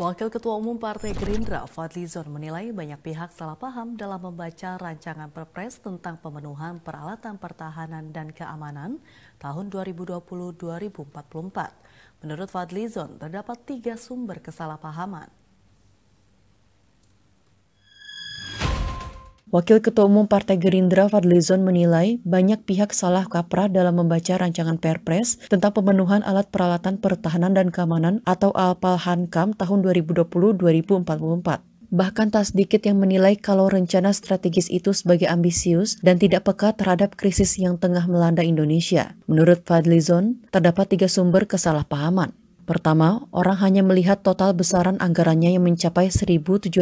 Wakil Ketua Umum Partai Gerindra Fadli Zon menilai banyak pihak salah paham dalam membaca rancangan Perpres tentang pemenuhan peralatan pertahanan dan keamanan tahun 2020-2044. Menurut Zon terdapat tiga sumber kesalahpahaman. Wakil Ketua Umum Partai Gerindra Fadlizon menilai banyak pihak salah kaprah dalam membaca rancangan Perpres tentang pemenuhan alat peralatan pertahanan dan keamanan atau HANKAM tahun 2020-2044. Bahkan tak sedikit yang menilai kalau rencana strategis itu sebagai ambisius dan tidak peka terhadap krisis yang tengah melanda Indonesia. Menurut Fadlizon, terdapat tiga sumber kesalahpahaman. Pertama, orang hanya melihat total besaran anggarannya yang mencapai 1.760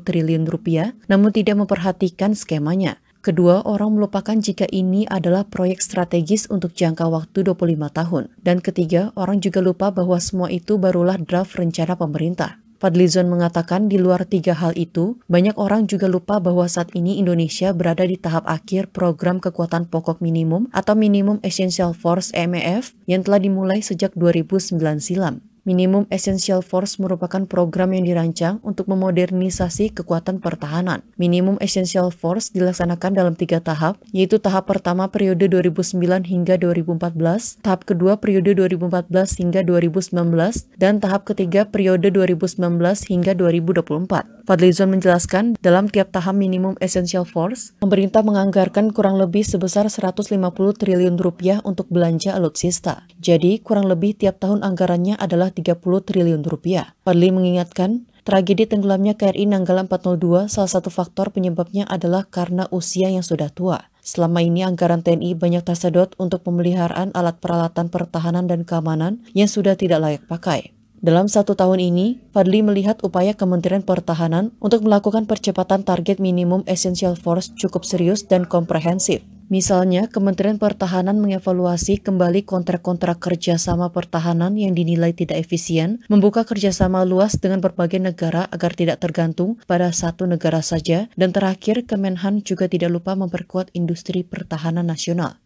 triliun rupiah, namun tidak memperhatikan skemanya. Kedua, orang melupakan jika ini adalah proyek strategis untuk jangka waktu 25 tahun. Dan ketiga, orang juga lupa bahwa semua itu barulah draft rencana pemerintah. Padlizon mengatakan di luar tiga hal itu, banyak orang juga lupa bahwa saat ini Indonesia berada di tahap akhir program kekuatan pokok minimum atau Minimum Essential Force (MEF) yang telah dimulai sejak 2009 silam. Minimum Essential Force merupakan program yang dirancang untuk memodernisasi kekuatan pertahanan. Minimum Essential Force dilaksanakan dalam tiga tahap, yaitu tahap pertama periode 2009 hingga 2014, tahap kedua periode 2014 hingga 2019, dan tahap ketiga periode 2019 hingga 2024. Fadlizon menjelaskan, dalam tiap tahap minimum essential force, pemerintah menganggarkan kurang lebih sebesar 150 triliun rupiah untuk belanja alutsista. Jadi, kurang lebih tiap tahun anggarannya adalah 30 triliun rupiah. Perli mengingatkan, tragedi tenggelamnya KRI Nanggala 402 salah satu faktor penyebabnya adalah karena usia yang sudah tua. Selama ini anggaran TNI banyak tersedot untuk pemeliharaan alat peralatan pertahanan dan keamanan yang sudah tidak layak pakai. Dalam satu tahun ini, Fadli melihat upaya Kementerian Pertahanan untuk melakukan percepatan target minimum essential force cukup serius dan komprehensif. Misalnya, Kementerian Pertahanan mengevaluasi kembali kontrak-kontrak kerjasama pertahanan yang dinilai tidak efisien, membuka kerjasama luas dengan berbagai negara agar tidak tergantung pada satu negara saja, dan terakhir Kemenhan juga tidak lupa memperkuat industri pertahanan nasional.